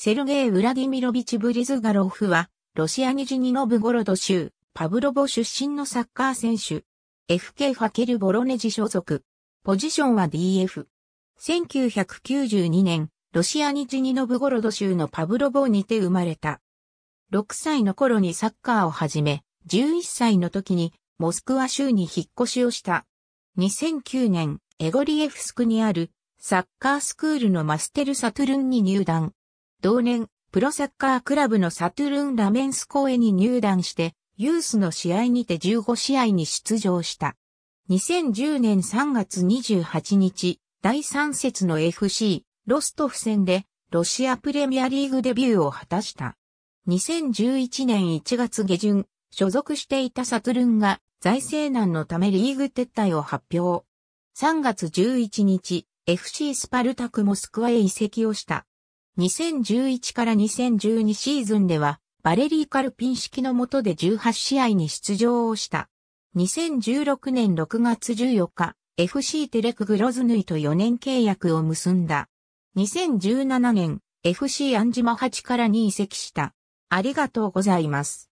セルゲイ・ウラディミロビチ・ブリズガロフは、ロシアニジニノブゴロド州、パブロボ出身のサッカー選手。FK ファケル・ボロネジ所属。ポジションは DF。1992年、ロシアニジニノブゴロド州のパブロボにて生まれた。6歳の頃にサッカーを始め、11歳の時にモスクワ州に引っ越しをした。2009年、エゴリエフスクにあるサッカースクールのマステル・サトゥルンに入団。同年、プロサッカークラブのサトゥルン・ラメンスコエに入団して、ユースの試合にて15試合に出場した。2010年3月28日、第3節の FC、ロストフ戦で、ロシアプレミアリーグデビューを果たした。2011年1月下旬、所属していたサトゥルンが財政難のためリーグ撤退を発表。3月11日、FC スパルタクモスクワへ移籍をした。2011から2012シーズンでは、バレリー・カルピン式の下で18試合に出場をした。2016年6月14日、FC テレクグロズヌイと4年契約を結んだ。2017年、FC アンジマ8からに移籍した。ありがとうございます。